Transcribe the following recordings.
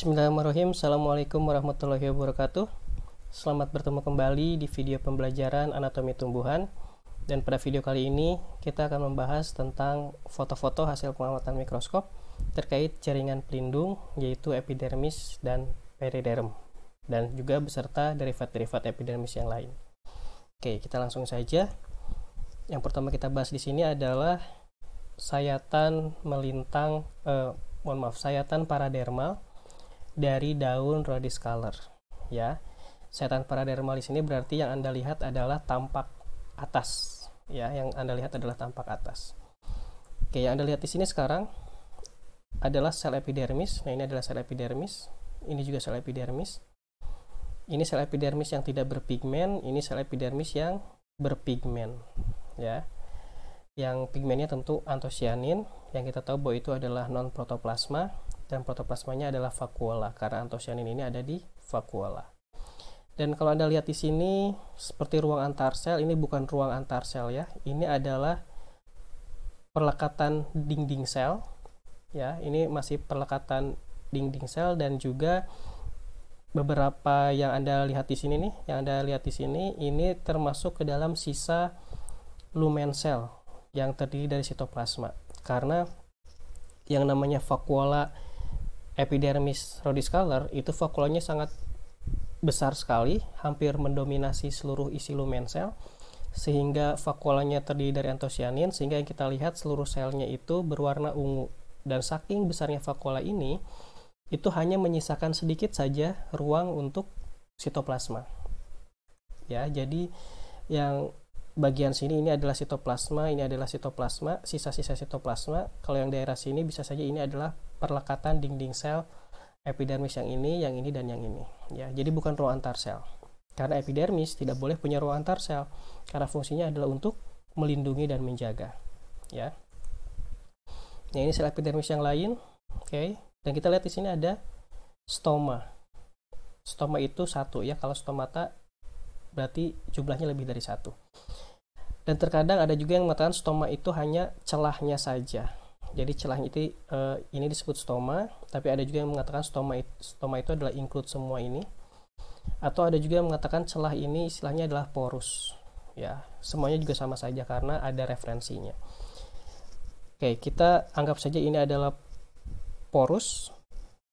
Bismillahirrahmanirrahim. Assalamualaikum warahmatullahi wabarakatuh. Selamat bertemu kembali di video pembelajaran anatomi tumbuhan. Dan pada video kali ini kita akan membahas tentang foto-foto hasil pengamatan mikroskop terkait jaringan pelindung yaitu epidermis dan periderm dan juga beserta derivat-derivat epidermis yang lain. Oke, kita langsung saja. Yang pertama kita bahas di sini adalah sayatan melintang eh, mohon maaf sayatan paradermal dari daun color, ya setan paradermalis ini berarti yang anda lihat adalah tampak atas ya yang anda lihat adalah tampak atas oke yang anda lihat di sini sekarang adalah sel epidermis nah ini adalah sel epidermis ini juga sel epidermis ini sel epidermis yang tidak berpigmen ini sel epidermis yang berpigmen ya yang pigmennya tentu antosianin yang kita tahu bahwa itu adalah non protoplasma dan protoplasmanya adalah vakuola karena antosianin ini ada di vakuola. Dan kalau Anda lihat di sini seperti ruang antar sel, ini bukan ruang antar sel ya. Ini adalah perlekatan dinding sel. Ya, ini masih perlekatan dinding sel dan juga beberapa yang Anda lihat di sini nih, yang Anda lihat di sini ini termasuk ke dalam sisa lumen sel yang terdiri dari sitoplasma. Karena yang namanya vakuola epidermis rhodiscolor itu vakulolnya sangat besar sekali, hampir mendominasi seluruh isi lumen sel, sehingga fakulanya terdiri dari antosianin, sehingga yang kita lihat seluruh selnya itu berwarna ungu. Dan saking besarnya vakuola ini, itu hanya menyisakan sedikit saja ruang untuk sitoplasma. Ya, jadi yang bagian sini ini adalah sitoplasma, ini adalah sitoplasma, sisa-sisa sitoplasma. Kalau yang daerah sini bisa saja ini adalah perlekatan dinding sel epidermis yang ini, yang ini dan yang ini. Ya, jadi bukan ruang antar sel. Karena epidermis tidak boleh punya ruang antar sel karena fungsinya adalah untuk melindungi dan menjaga. Ya. Nah, ini sel epidermis yang lain. Oke. Okay. Dan kita lihat di sini ada stoma. Stoma itu satu ya. Kalau stomata berarti jumlahnya lebih dari satu. Dan terkadang ada juga yang mengatakan stoma itu hanya celahnya saja jadi celahnya itu uh, ini disebut stoma tapi ada juga yang mengatakan stoma stoma itu adalah include semua ini atau ada juga yang mengatakan celah ini istilahnya adalah porus ya semuanya juga sama saja karena ada referensinya oke kita anggap saja ini adalah porus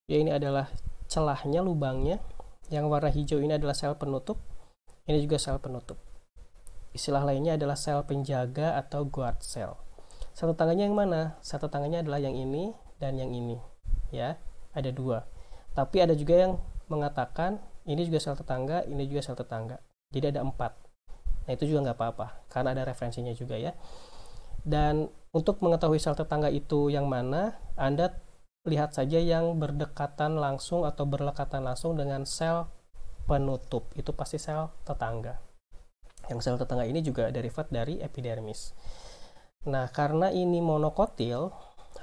ya ini adalah celahnya lubangnya yang warna hijau ini adalah sel penutup ini juga sel penutup istilah lainnya adalah sel penjaga atau guard cell satu tangannya yang mana? Satu tangannya adalah yang ini dan yang ini, ya. Ada dua. Tapi ada juga yang mengatakan ini juga sel tetangga, ini juga sel tetangga. Jadi ada empat. Nah itu juga nggak apa-apa, karena ada referensinya juga ya. Dan untuk mengetahui sel tetangga itu yang mana, Anda lihat saja yang berdekatan langsung atau berlekatan langsung dengan sel penutup. Itu pasti sel tetangga. Yang sel tetangga ini juga derivat dari epidermis. Nah, karena ini monokotil,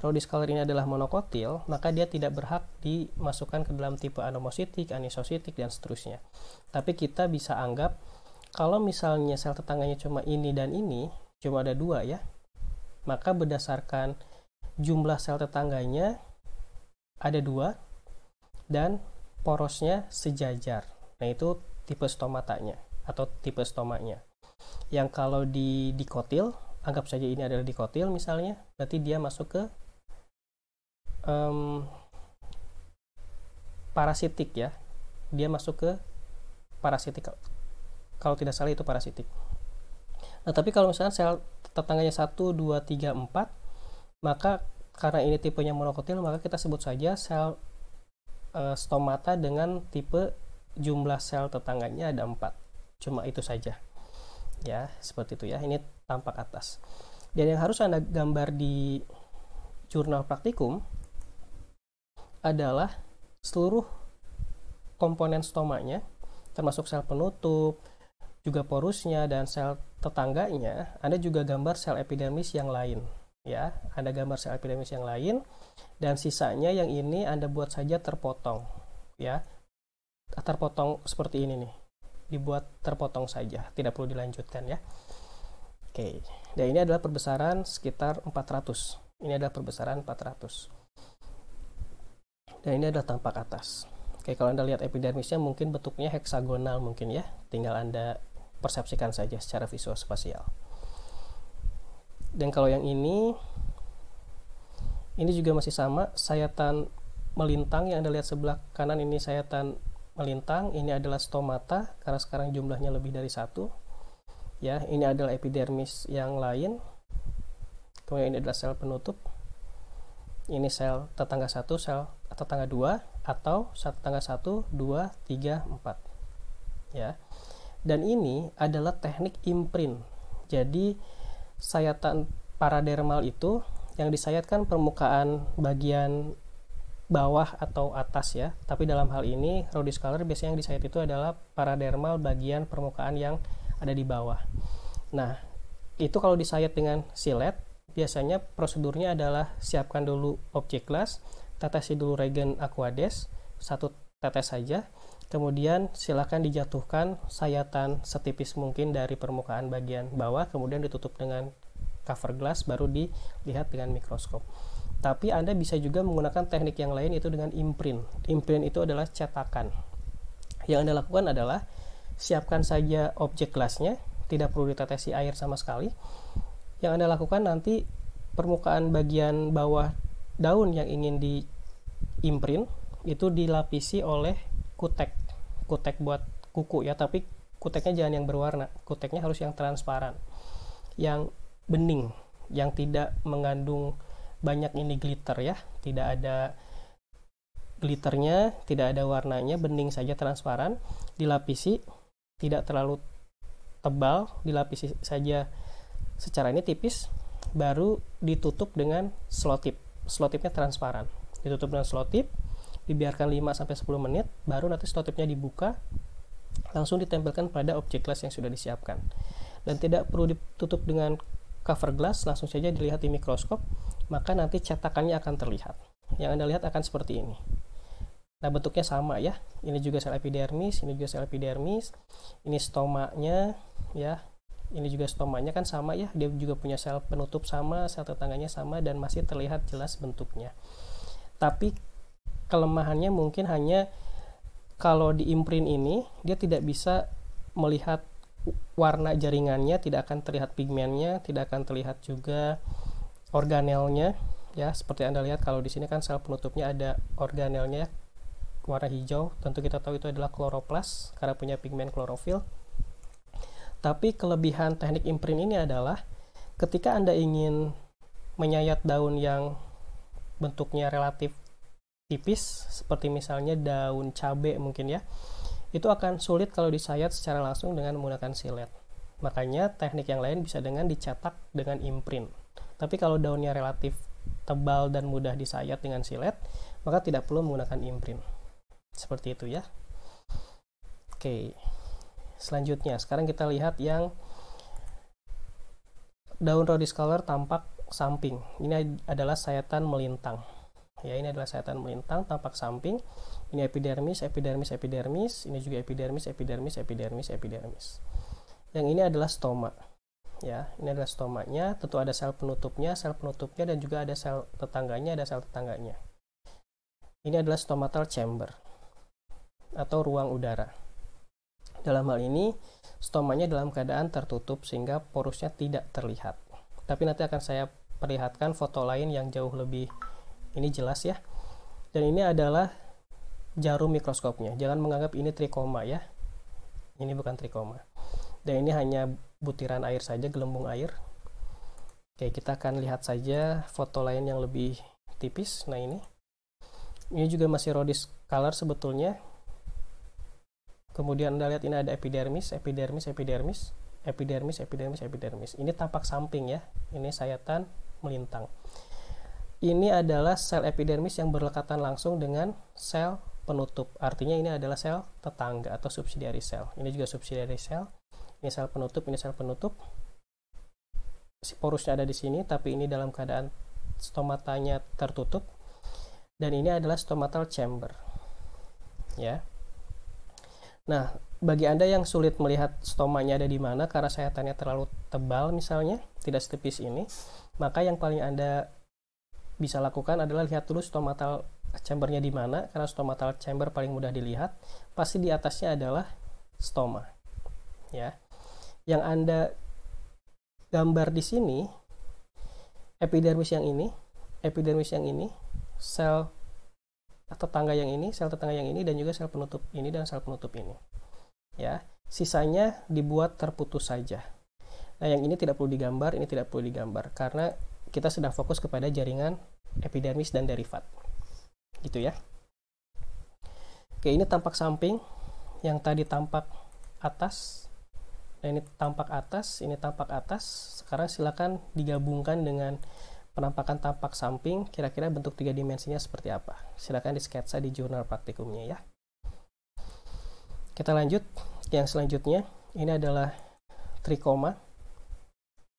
Rhodis color ini adalah monokotil, maka dia tidak berhak dimasukkan ke dalam tipe anomositik, anisositik, dan seterusnya. Tapi kita bisa anggap kalau misalnya sel tetangganya cuma ini dan ini, cuma ada dua ya, maka berdasarkan jumlah sel tetangganya ada dua dan porosnya sejajar. Nah itu tipe stomatanya atau tipe stomanya. Yang kalau di dikotil anggap saja ini adalah dikotil misalnya, berarti dia masuk ke um, parasitik ya. Dia masuk ke parasitik. Kalau tidak salah itu parasitik. Nah, tapi kalau misalnya sel tetangganya 1, 2, 3, 4, maka karena ini tipenya monokotil, maka kita sebut saja sel e, stomata dengan tipe jumlah sel tetangganya ada 4. Cuma itu saja. Ya, seperti itu ya. Ini tampak atas. Dan yang harus Anda gambar di jurnal praktikum adalah seluruh komponen stomanya, termasuk sel penutup, juga porusnya dan sel tetangganya. Anda juga gambar sel epidermis yang lain, ya. Anda gambar sel epidermis yang lain dan sisanya yang ini Anda buat saja terpotong, ya. Terpotong seperti ini nih. Dibuat terpotong saja, tidak perlu dilanjutkan ya. Oke, dan ini adalah perbesaran sekitar 400. Ini adalah perbesaran 400. Dan ini adalah tampak atas. Oke, kalau Anda lihat epidermisnya mungkin bentuknya heksagonal mungkin ya. Tinggal Anda persepsikan saja secara visual spasial. Dan kalau yang ini, ini juga masih sama, sayatan melintang yang Anda lihat sebelah kanan ini sayatan melintang, ini adalah stomata, karena sekarang jumlahnya lebih dari satu, ya ini adalah epidermis yang lain kemudian ini adalah sel penutup ini sel tetangga satu sel tetangga dua atau sel tetangga satu dua tiga empat ya dan ini adalah teknik imprint jadi sayatan paradermal itu yang disayatkan permukaan bagian bawah atau atas ya. Tapi dalam hal ini rhodis color biasanya yang disayat itu adalah paradermal bagian permukaan yang ada di bawah. Nah, itu kalau disayat dengan silet, biasanya prosedurnya adalah siapkan dulu objek kelas, tetesi dulu regen aquades, satu tetes saja, kemudian silakan dijatuhkan sayatan setipis mungkin dari permukaan bagian bawah, kemudian ditutup dengan cover glass, baru dilihat dengan mikroskop. Tapi Anda bisa juga menggunakan teknik yang lain itu dengan imprint. Imprint itu adalah cetakan. Yang Anda lakukan adalah siapkan saja objek gelasnya tidak perlu ditetesi air sama sekali yang anda lakukan nanti permukaan bagian bawah daun yang ingin di imprint itu dilapisi oleh kutek kutek buat kuku ya tapi kuteknya jangan yang berwarna kuteknya harus yang transparan yang bening yang tidak mengandung banyak ini glitter ya tidak ada glitternya tidak ada warnanya bening saja transparan dilapisi tidak terlalu tebal dilapisi saja secara ini tipis baru ditutup dengan slot tip slot tipnya transparan ditutup dengan slot tip dibiarkan 5 sampai 10 menit baru nanti slot tipnya dibuka langsung ditempelkan pada objek glass yang sudah disiapkan dan tidak perlu ditutup dengan cover glass langsung saja dilihat di mikroskop maka nanti cetakannya akan terlihat yang Anda lihat akan seperti ini Nah, bentuknya sama ya. Ini juga sel epidermis, ini juga sel epidermis. Ini stomanya ya. Ini juga stomanya kan sama ya. Dia juga punya sel penutup sama, sel tetangganya sama dan masih terlihat jelas bentuknya. Tapi kelemahannya mungkin hanya kalau di imprint ini dia tidak bisa melihat warna jaringannya, tidak akan terlihat pigmennya, tidak akan terlihat juga organelnya ya. Seperti Anda lihat kalau di sini kan sel penutupnya ada organelnya warna hijau tentu kita tahu itu adalah kloroplas karena punya pigmen klorofil tapi kelebihan teknik imprint ini adalah ketika Anda ingin menyayat daun yang bentuknya relatif tipis seperti misalnya daun cabe mungkin ya itu akan sulit kalau disayat secara langsung dengan menggunakan silet makanya teknik yang lain bisa dengan dicetak dengan imprint tapi kalau daunnya relatif tebal dan mudah disayat dengan silet maka tidak perlu menggunakan imprint seperti itu ya oke selanjutnya sekarang kita lihat yang daun color tampak samping ini adalah sayatan melintang ya ini adalah sayatan melintang tampak samping ini epidermis epidermis epidermis ini juga epidermis epidermis epidermis epidermis yang ini adalah stoma ya ini adalah stomanya tentu ada sel penutupnya sel penutupnya dan juga ada sel tetangganya ada sel tetangganya ini adalah stomatal chamber atau ruang udara. Dalam hal ini, stomanya dalam keadaan tertutup sehingga porusnya tidak terlihat. Tapi nanti akan saya perlihatkan foto lain yang jauh lebih ini jelas ya. Dan ini adalah jarum mikroskopnya. Jangan menganggap ini trikoma ya. Ini bukan trikoma. Dan ini hanya butiran air saja, gelembung air. Oke, kita akan lihat saja foto lain yang lebih tipis. Nah, ini. Ini juga masih rodis color sebetulnya, Kemudian Anda lihat ini ada epidermis, epidermis, epidermis, epidermis, epidermis, epidermis. Ini tampak samping ya. Ini sayatan melintang. Ini adalah sel epidermis yang berlekatan langsung dengan sel penutup. Artinya ini adalah sel tetangga atau subsidiary sel. Ini juga subsidiary sel. Ini sel penutup, ini sel penutup. Si porusnya ada di sini, tapi ini dalam keadaan stomatanya tertutup. Dan ini adalah stomatal chamber. Ya. Nah, bagi Anda yang sulit melihat stomanya ada di mana karena sayatannya terlalu tebal misalnya, tidak setipis ini, maka yang paling Anda bisa lakukan adalah lihat dulu stomatal chambernya di mana, karena stomatal chamber paling mudah dilihat, pasti di atasnya adalah stoma. Ya. Yang Anda gambar di sini, epidermis yang ini, epidermis yang ini, sel tetangga yang ini, sel tetangga yang ini, dan juga sel penutup ini dan sel penutup ini. Ya, sisanya dibuat terputus saja. Nah, yang ini tidak perlu digambar, ini tidak perlu digambar karena kita sedang fokus kepada jaringan epidermis dan derivat. Gitu ya. Oke, ini tampak samping yang tadi tampak atas. Nah, ini tampak atas, ini tampak atas. Sekarang silakan digabungkan dengan penampakan tampak samping kira-kira bentuk tiga dimensinya seperti apa. Silakan disketsa di jurnal praktikumnya ya. Kita lanjut yang selanjutnya. Ini adalah trikoma.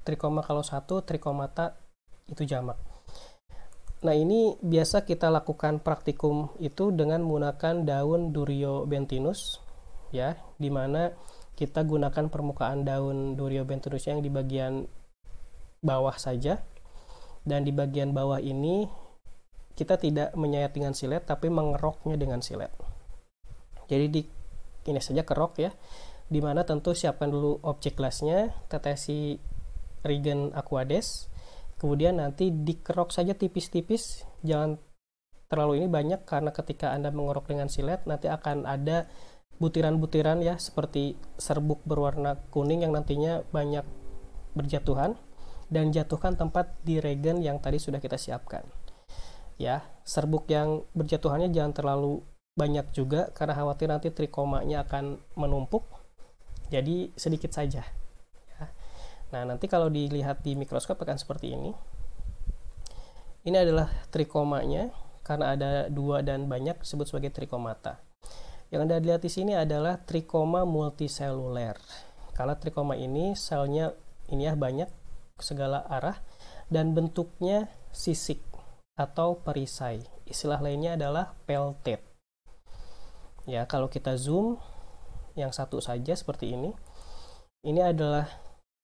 Trikoma kalau satu, trikomata itu jamak. Nah ini biasa kita lakukan praktikum itu dengan menggunakan daun durio bentinus ya, dimana kita gunakan permukaan daun durio bentinus yang di bagian bawah saja dan di bagian bawah ini kita tidak menyayat dengan silet tapi mengeroknya dengan silet jadi di ini saja kerok ya dimana tentu siapkan dulu objek kelasnya tetesi regen aquades kemudian nanti dikerok saja tipis-tipis jangan terlalu ini banyak karena ketika anda mengerok dengan silet nanti akan ada butiran-butiran ya seperti serbuk berwarna kuning yang nantinya banyak berjatuhan dan jatuhkan tempat di regen yang tadi sudah kita siapkan. Ya, serbuk yang berjatuhannya jangan terlalu banyak juga karena khawatir nanti trikomanya akan menumpuk. Jadi sedikit saja. Ya. Nah, nanti kalau dilihat di mikroskop akan seperti ini. Ini adalah trikomanya karena ada dua dan banyak disebut sebagai trikomata. Yang Anda lihat di sini adalah trikoma multiseluler. Kalau trikoma ini selnya ini ya banyak segala arah dan bentuknya sisik atau perisai. Istilah lainnya adalah pelted. Ya, kalau kita zoom yang satu saja seperti ini. Ini adalah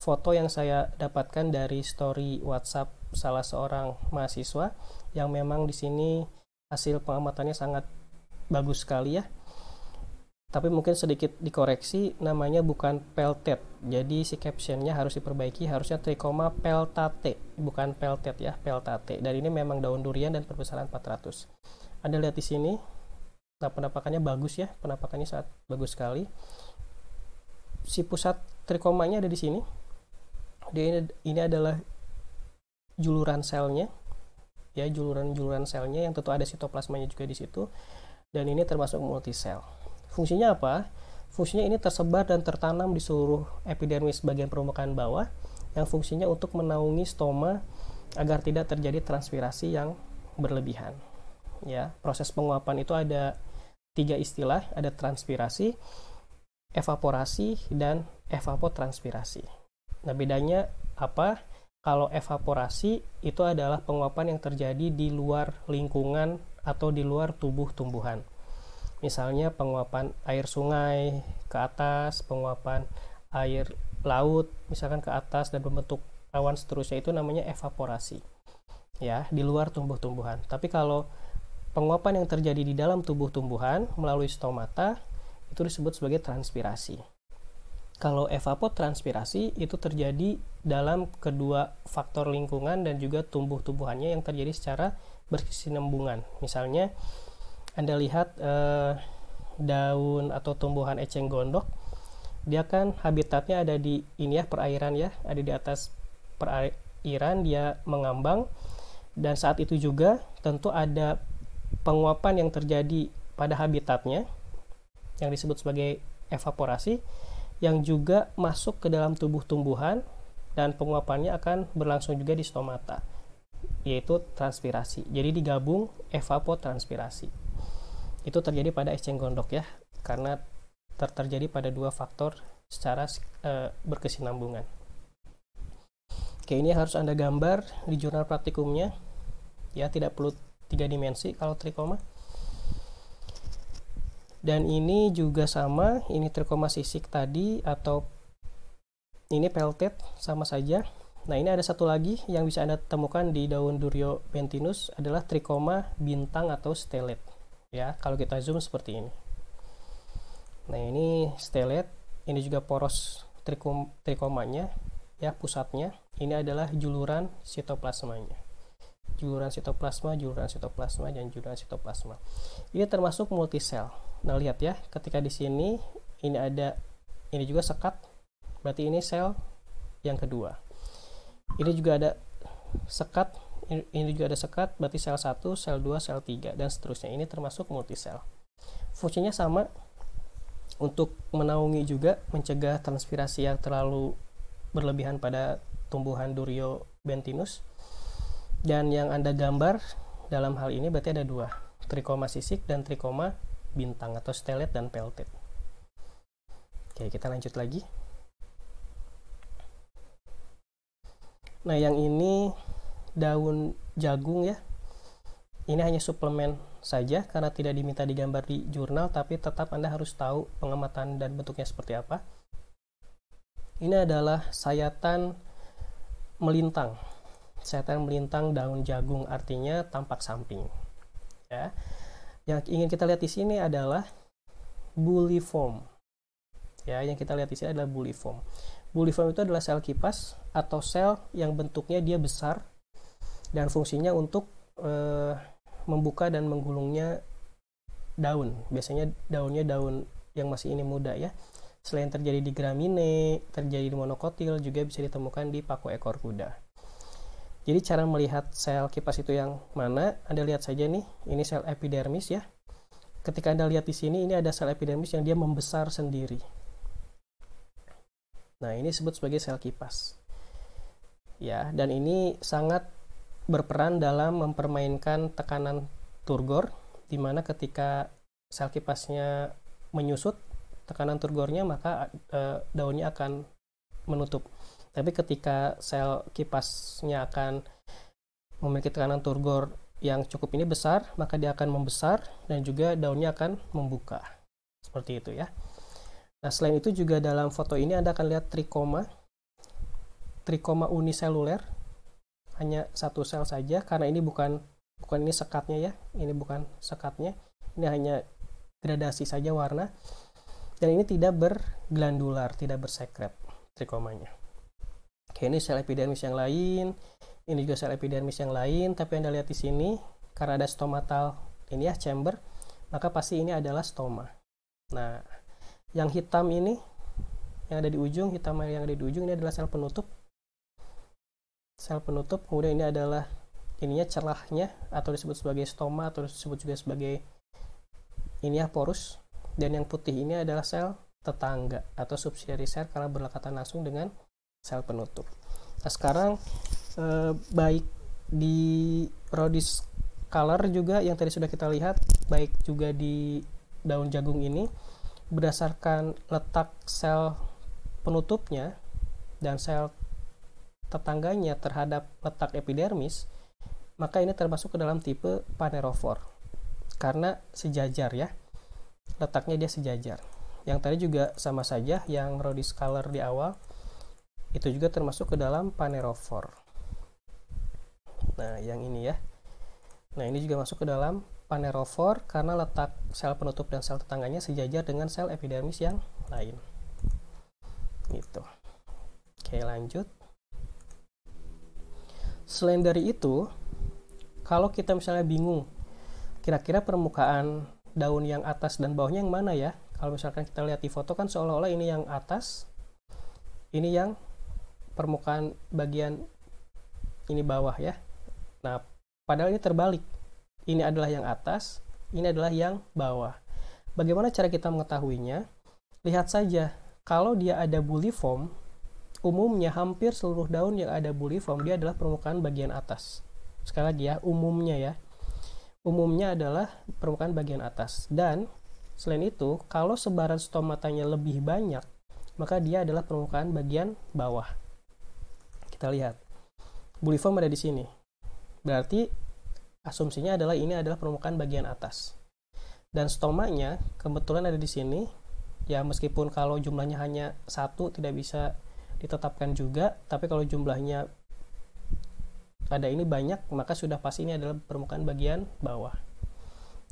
foto yang saya dapatkan dari story WhatsApp salah seorang mahasiswa yang memang di sini hasil pengamatannya sangat bagus sekali ya tapi mungkin sedikit dikoreksi namanya bukan peltet jadi si captionnya harus diperbaiki harusnya trikoma peltate bukan peltet ya peltate dan ini memang daun durian dan perbesaran 400 anda lihat di sini nah penampakannya bagus ya penampakannya sangat bagus sekali si pusat trikomanya ada di sini dia ini, ini adalah juluran selnya ya juluran-juluran selnya yang tentu ada sitoplasmanya juga di situ dan ini termasuk multisel Fungsinya apa? Fungsinya ini tersebar dan tertanam di seluruh epidermis bagian permukaan bawah yang fungsinya untuk menaungi stoma agar tidak terjadi transpirasi yang berlebihan. Ya, proses penguapan itu ada tiga istilah, ada transpirasi, evaporasi, dan evapotranspirasi. Nah, bedanya apa? Kalau evaporasi itu adalah penguapan yang terjadi di luar lingkungan atau di luar tubuh tumbuhan misalnya penguapan air sungai ke atas penguapan air laut misalkan ke atas dan membentuk awan seterusnya itu namanya evaporasi ya di luar tumbuh-tumbuhan tapi kalau penguapan yang terjadi di dalam tumbuh tumbuhan melalui stomata itu disebut sebagai transpirasi kalau evapotranspirasi itu terjadi dalam kedua faktor lingkungan dan juga tumbuh-tumbuhannya yang terjadi secara berkesinambungan. Misalnya anda lihat eh, daun atau tumbuhan eceng gondok, dia kan habitatnya ada di ini ya perairan ya, ada di atas perairan dia mengambang dan saat itu juga tentu ada penguapan yang terjadi pada habitatnya yang disebut sebagai evaporasi yang juga masuk ke dalam tubuh tumbuhan dan penguapannya akan berlangsung juga di stomata yaitu transpirasi. Jadi digabung evapotranspirasi itu terjadi pada eceng gondok ya karena ter terjadi pada dua faktor secara e, berkesinambungan. Oke, ini harus Anda gambar di jurnal praktikumnya. Ya, tidak perlu tiga dimensi kalau trikoma. Dan ini juga sama, ini trikoma sisik tadi atau ini peltet sama saja. Nah, ini ada satu lagi yang bisa Anda temukan di daun durio bentinus adalah trikoma bintang atau stelet ya kalau kita zoom seperti ini nah ini stelet ini juga poros trikom trikomanya ya pusatnya ini adalah juluran sitoplasmanya juluran sitoplasma juluran sitoplasma dan juluran sitoplasma ini termasuk multisel nah lihat ya ketika di sini ini ada ini juga sekat berarti ini sel yang kedua ini juga ada sekat ini juga ada sekat, berarti sel 1, sel 2, sel 3, dan seterusnya. Ini termasuk multisel. Fungsinya sama untuk menaungi juga mencegah transpirasi yang terlalu berlebihan pada tumbuhan Durio bentinus. Dan yang Anda gambar dalam hal ini berarti ada dua, trikoma sisik dan trichoma bintang atau stelet dan peltet. Oke, kita lanjut lagi. Nah, yang ini daun jagung ya. Ini hanya suplemen saja karena tidak diminta digambar di jurnal tapi tetap Anda harus tahu pengamatan dan bentuknya seperti apa. Ini adalah sayatan melintang. Sayatan melintang daun jagung artinya tampak samping. Ya. Yang ingin kita lihat di sini adalah buliform. Ya, yang kita lihat di sini adalah buliform. Buliform itu adalah sel kipas atau sel yang bentuknya dia besar dan fungsinya untuk uh, membuka dan menggulungnya daun. Biasanya daunnya daun yang masih ini muda ya. Selain terjadi di gramine, terjadi di monokotil juga bisa ditemukan di paku ekor kuda. Jadi cara melihat sel kipas itu yang mana, Anda lihat saja nih, ini sel epidermis ya. Ketika Anda lihat di sini, ini ada sel epidermis yang dia membesar sendiri. Nah, ini disebut sebagai sel kipas. Ya, dan ini sangat berperan dalam mempermainkan tekanan turgor di mana ketika sel kipasnya menyusut tekanan turgornya maka e, daunnya akan menutup. Tapi ketika sel kipasnya akan memiliki tekanan turgor yang cukup ini besar, maka dia akan membesar dan juga daunnya akan membuka. Seperti itu ya. Nah, selain itu juga dalam foto ini Anda akan lihat trikoma trikoma uniseluler hanya satu sel saja karena ini bukan bukan ini sekatnya ya ini bukan sekatnya ini hanya gradasi saja warna dan ini tidak berglandular tidak bersekret trikomanya oke ini sel epidermis yang lain ini juga sel epidermis yang lain tapi anda lihat di sini karena ada stomatal ini ya chamber maka pasti ini adalah stoma nah yang hitam ini yang ada di ujung hitam yang ada di ujung ini adalah sel penutup sel penutup kemudian ini adalah ininya celahnya atau disebut sebagai stoma atau disebut juga sebagai ini ya porus dan yang putih ini adalah sel tetangga atau subsidiary cell karena berlekatan langsung dengan sel penutup. Nah sekarang eh, baik di Rhodis color juga yang tadi sudah kita lihat baik juga di daun jagung ini berdasarkan letak sel penutupnya dan sel tetangganya terhadap letak epidermis, maka ini termasuk ke dalam tipe panerofor. Karena sejajar ya. Letaknya dia sejajar. Yang tadi juga sama saja yang rhodis color di awal itu juga termasuk ke dalam panerofor. Nah, yang ini ya. Nah, ini juga masuk ke dalam panerofor karena letak sel penutup dan sel tetangganya sejajar dengan sel epidermis yang lain. Gitu. Oke, lanjut selain dari itu kalau kita misalnya bingung kira-kira permukaan daun yang atas dan bawahnya yang mana ya kalau misalkan kita lihat di foto kan seolah-olah ini yang atas ini yang permukaan bagian ini bawah ya nah padahal ini terbalik ini adalah yang atas ini adalah yang bawah bagaimana cara kita mengetahuinya lihat saja kalau dia ada bully form umumnya hampir seluruh daun yang ada buliform dia adalah permukaan bagian atas. Sekali lagi ya, umumnya ya. Umumnya adalah permukaan bagian atas. Dan selain itu, kalau sebaran stomatanya lebih banyak, maka dia adalah permukaan bagian bawah. Kita lihat. Buliform ada di sini. Berarti asumsinya adalah ini adalah permukaan bagian atas. Dan stomanya kebetulan ada di sini. Ya meskipun kalau jumlahnya hanya satu tidak bisa ditetapkan juga tapi kalau jumlahnya ada ini banyak maka sudah pasti ini adalah permukaan bagian bawah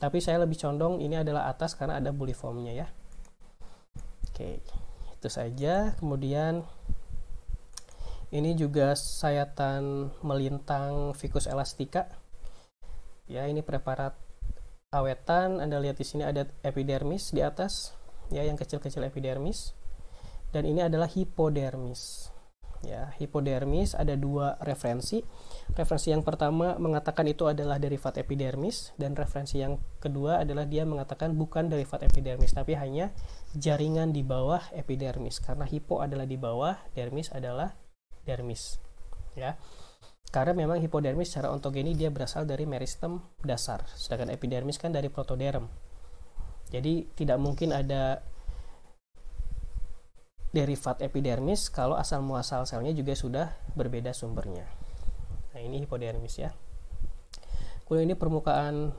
tapi saya lebih condong ini adalah atas karena ada bully formnya ya oke itu saja kemudian ini juga sayatan melintang ficus elastica ya ini preparat awetan Anda lihat di sini ada epidermis di atas ya yang kecil-kecil epidermis dan ini adalah hipodermis ya hipodermis ada dua referensi referensi yang pertama mengatakan itu adalah derivat epidermis dan referensi yang kedua adalah dia mengatakan bukan derivat epidermis tapi hanya jaringan di bawah epidermis karena hipo adalah di bawah dermis adalah dermis ya karena memang hipodermis secara ontogeni dia berasal dari meristem dasar sedangkan epidermis kan dari protoderm jadi tidak mungkin ada derivat epidermis kalau asal muasal selnya juga sudah berbeda sumbernya. Nah, ini hipodermis ya. Kemudian ini permukaan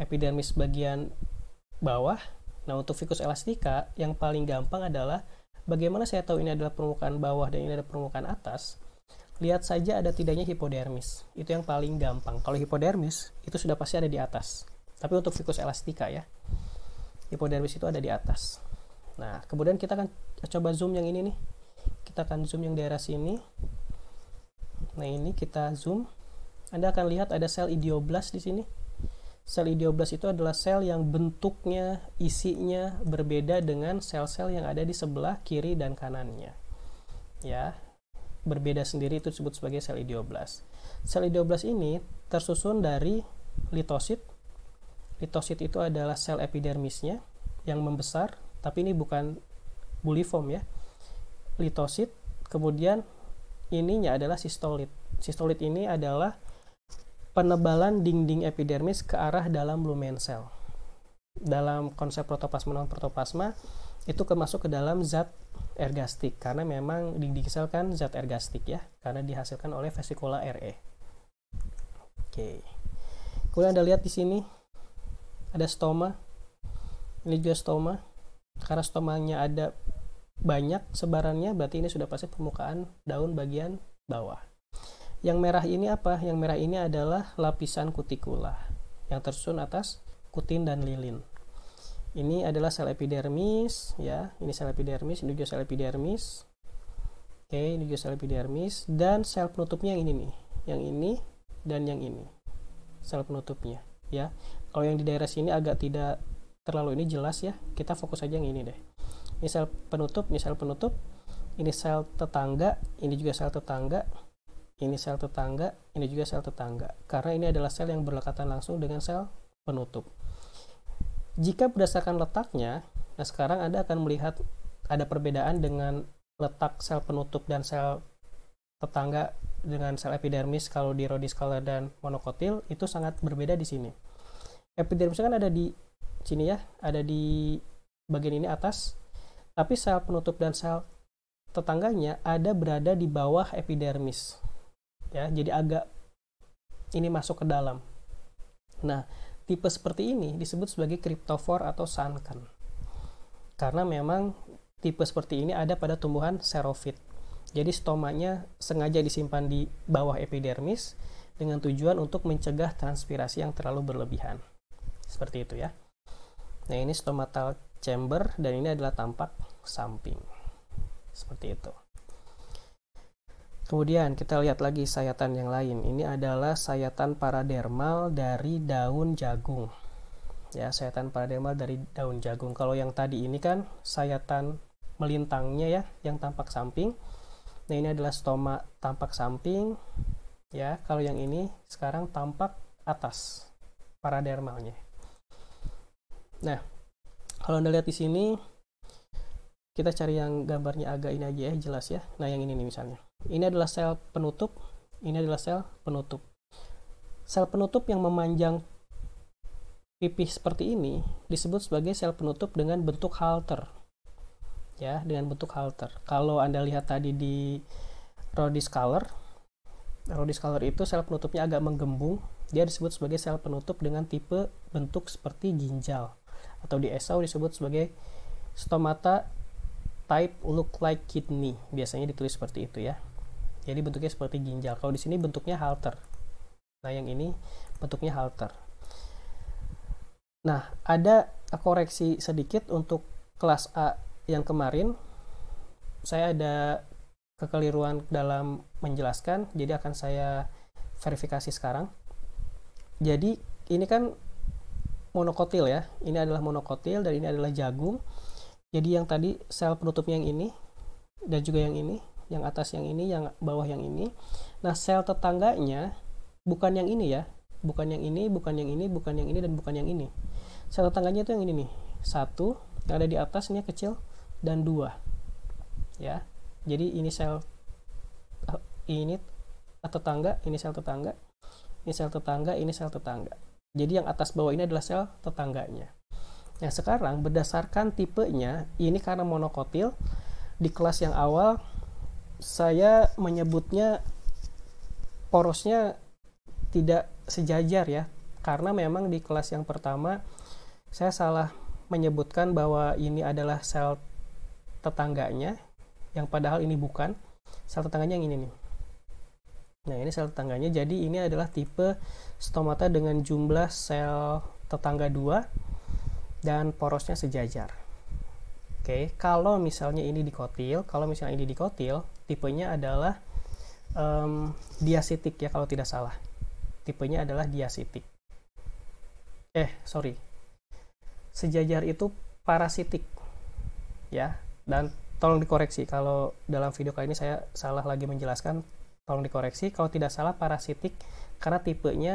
epidermis bagian bawah. Nah, untuk fikus elastika yang paling gampang adalah bagaimana saya tahu ini adalah permukaan bawah dan ini adalah permukaan atas? Lihat saja ada tidaknya hipodermis. Itu yang paling gampang. Kalau hipodermis itu sudah pasti ada di atas. Tapi untuk fikus elastika ya. Hipodermis itu ada di atas. Nah, kemudian kita akan coba zoom yang ini nih. Kita akan zoom yang daerah sini. Nah, ini kita zoom. Anda akan lihat ada sel idioblas di sini. Sel idioblas itu adalah sel yang bentuknya, isinya berbeda dengan sel-sel yang ada di sebelah kiri dan kanannya. Ya, berbeda sendiri itu disebut sebagai sel idioblas. Sel idioblas ini tersusun dari litosit. Litosit itu adalah sel epidermisnya yang membesar tapi ini bukan buliform ya litosit kemudian ininya adalah sistolit sistolit ini adalah penebalan dinding epidermis ke arah dalam lumen sel dalam konsep protoplasma non protoplasma itu termasuk ke dalam zat ergastik karena memang dinding sel kan zat ergastik ya karena dihasilkan oleh vesikula RE oke kemudian anda lihat di sini ada stoma ini juga stoma karena stomanya ada banyak sebarannya berarti ini sudah pasti permukaan daun bagian bawah. Yang merah ini apa? Yang merah ini adalah lapisan kutikula yang tersusun atas kutin dan lilin. Ini adalah sel epidermis ya, ini sel epidermis, ini juga sel epidermis. Oke, ini juga sel epidermis dan sel penutupnya yang ini nih, yang ini dan yang ini. Sel penutupnya ya. Kalau yang di daerah sini agak tidak terlalu ini jelas ya kita fokus aja yang ini deh ini sel penutup ini sel penutup ini sel tetangga ini juga sel tetangga ini sel tetangga ini juga sel tetangga karena ini adalah sel yang berlekatan langsung dengan sel penutup jika berdasarkan letaknya nah sekarang Anda akan melihat ada perbedaan dengan letak sel penutup dan sel tetangga dengan sel epidermis kalau di rodiskala dan monokotil itu sangat berbeda di sini. Epidermis kan ada di sini ya, ada di bagian ini atas. Tapi sel penutup dan sel tetangganya ada berada di bawah epidermis. Ya, jadi agak ini masuk ke dalam. Nah, tipe seperti ini disebut sebagai kriptofor atau sunken. Karena memang tipe seperti ini ada pada tumbuhan serofit. Jadi stomanya sengaja disimpan di bawah epidermis dengan tujuan untuk mencegah transpirasi yang terlalu berlebihan. Seperti itu ya. Nah, ini stomatal chamber dan ini adalah tampak samping. Seperti itu. Kemudian kita lihat lagi sayatan yang lain. Ini adalah sayatan paradermal dari daun jagung. Ya, sayatan paradermal dari daun jagung. Kalau yang tadi ini kan sayatan melintangnya ya, yang tampak samping. Nah, ini adalah stoma tampak samping. Ya, kalau yang ini sekarang tampak atas paradermalnya. Nah, kalau Anda lihat di sini, kita cari yang gambarnya agak ini aja ya, jelas ya. Nah, yang ini nih misalnya. Ini adalah sel penutup, ini adalah sel penutup. Sel penutup yang memanjang pipih seperti ini disebut sebagai sel penutup dengan bentuk halter. Ya, dengan bentuk halter. Kalau Anda lihat tadi di Rodis color, Rodis color itu sel penutupnya agak menggembung, dia disebut sebagai sel penutup dengan tipe bentuk seperti ginjal atau di Esau disebut sebagai stomata type look like kidney. Biasanya ditulis seperti itu ya. Jadi bentuknya seperti ginjal. Kalau di sini bentuknya halter. Nah, yang ini bentuknya halter. Nah, ada koreksi sedikit untuk kelas A yang kemarin. Saya ada kekeliruan dalam menjelaskan, jadi akan saya verifikasi sekarang. Jadi, ini kan monokotil ya. Ini adalah monokotil dan ini adalah jagung. Jadi yang tadi sel penutup yang ini dan juga yang ini, yang atas yang ini, yang bawah yang ini. Nah, sel tetangganya bukan yang ini ya. Bukan yang ini, bukan yang ini, bukan yang ini dan bukan yang ini. Sel tetangganya itu yang ini nih. Satu yang ada di atas ini kecil dan dua. Ya. Jadi ini sel eh, ini tetangga, ini sel tetangga, ini sel tetangga, ini sel tetangga. Jadi yang atas bawah ini adalah sel tetangganya. Nah sekarang berdasarkan tipenya, ini karena monokotil, di kelas yang awal saya menyebutnya porosnya tidak sejajar ya, karena memang di kelas yang pertama saya salah menyebutkan bahwa ini adalah sel tetangganya, yang padahal ini bukan, sel tetangganya yang ini nih. Nah, ini sel tetangganya. Jadi, ini adalah tipe stomata dengan jumlah sel tetangga 2 dan porosnya sejajar. Oke, kalau misalnya ini dikotil, kalau misalnya ini dikotil, tipenya adalah um, diasitik ya kalau tidak salah. Tipenya adalah diasitik. Eh, sorry. Sejajar itu parasitik. Ya, dan tolong dikoreksi kalau dalam video kali ini saya salah lagi menjelaskan tolong dikoreksi kalau tidak salah parasitik karena tipenya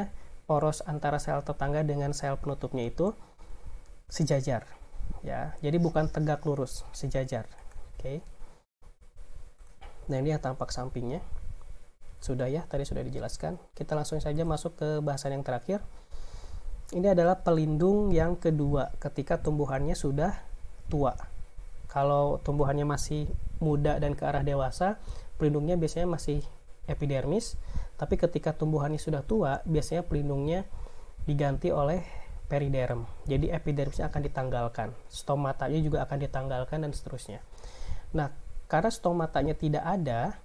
poros antara sel tetangga dengan sel penutupnya itu sejajar ya jadi bukan tegak lurus sejajar oke okay. nah ini yang tampak sampingnya sudah ya tadi sudah dijelaskan kita langsung saja masuk ke bahasan yang terakhir ini adalah pelindung yang kedua ketika tumbuhannya sudah tua kalau tumbuhannya masih muda dan ke arah dewasa pelindungnya biasanya masih epidermis, tapi ketika tumbuhannya sudah tua, biasanya pelindungnya diganti oleh periderm. Jadi epidermisnya akan ditanggalkan, stomatanya juga akan ditanggalkan dan seterusnya. Nah, karena stomatanya tidak ada,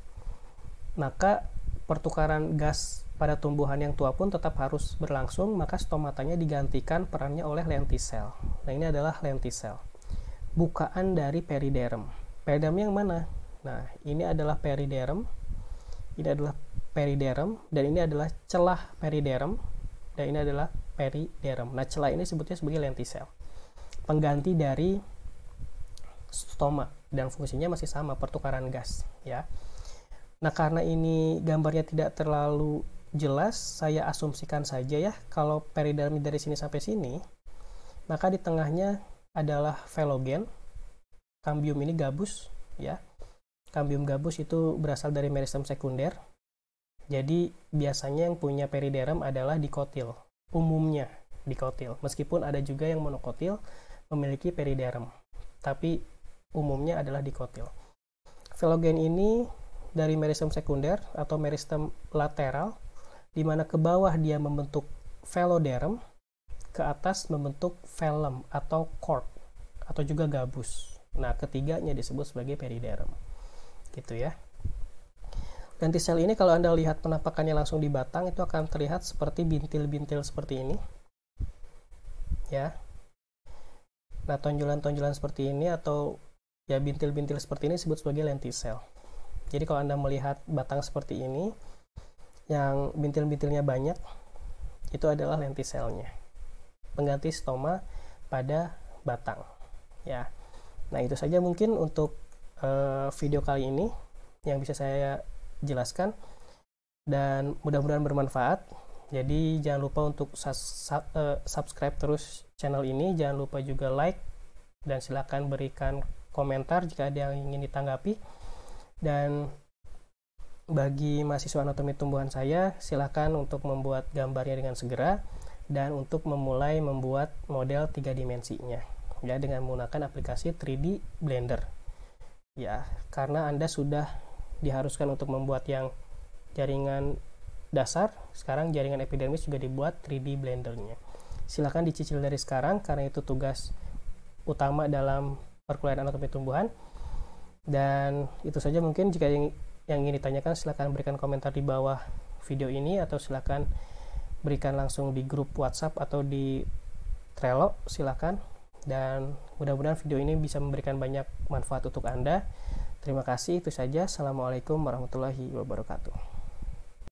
maka pertukaran gas pada tumbuhan yang tua pun tetap harus berlangsung, maka stomatanya digantikan perannya oleh lentisel. Nah, ini adalah lentisel. Bukaan dari periderm. Periderm yang mana? Nah, ini adalah periderm ini adalah periderm dan ini adalah celah periderm dan ini adalah periderm. Nah, celah ini sebutnya sebagai lenticel. Pengganti dari stoma dan fungsinya masih sama pertukaran gas ya. Nah, karena ini gambarnya tidak terlalu jelas, saya asumsikan saja ya kalau periderm dari sini sampai sini, maka di tengahnya adalah velogen. Kambium ini gabus ya kambium gabus itu berasal dari meristem sekunder. Jadi biasanya yang punya periderm adalah dikotil, umumnya dikotil. Meskipun ada juga yang monokotil memiliki periderm, tapi umumnya adalah dikotil. Filogen ini dari meristem sekunder atau meristem lateral, di mana ke bawah dia membentuk veloderm, ke atas membentuk velum atau cord atau juga gabus. Nah, ketiganya disebut sebagai periderm gitu ya ganti sel ini kalau Anda lihat penampakannya langsung di batang itu akan terlihat seperti bintil-bintil seperti ini. Ya. Nah, tonjolan-tonjolan seperti ini atau ya bintil-bintil seperti ini disebut sebagai lentisel. Jadi kalau Anda melihat batang seperti ini yang bintil-bintilnya banyak itu adalah lentiselnya. Pengganti stoma pada batang. Ya. Nah, itu saja mungkin untuk uh, video kali ini yang bisa saya jelaskan dan mudah-mudahan bermanfaat. Jadi jangan lupa untuk eh, subscribe terus channel ini, jangan lupa juga like dan silahkan berikan komentar jika ada yang ingin ditanggapi. Dan bagi mahasiswa anatomi tumbuhan saya, silahkan untuk membuat gambarnya dengan segera dan untuk memulai membuat model tiga dimensinya ya dengan menggunakan aplikasi 3D Blender ya karena Anda sudah diharuskan untuk membuat yang jaringan dasar, sekarang jaringan epidermis juga dibuat 3D blendernya. Silahkan dicicil dari sekarang karena itu tugas utama dalam perkuliahan anatomi tumbuhan. Dan itu saja mungkin jika yang, yang ingin ditanyakan silahkan berikan komentar di bawah video ini atau silahkan berikan langsung di grup WhatsApp atau di Trello silahkan dan Mudah-mudahan video ini bisa memberikan banyak manfaat untuk Anda. Terima kasih, itu saja. Assalamualaikum warahmatullahi wabarakatuh.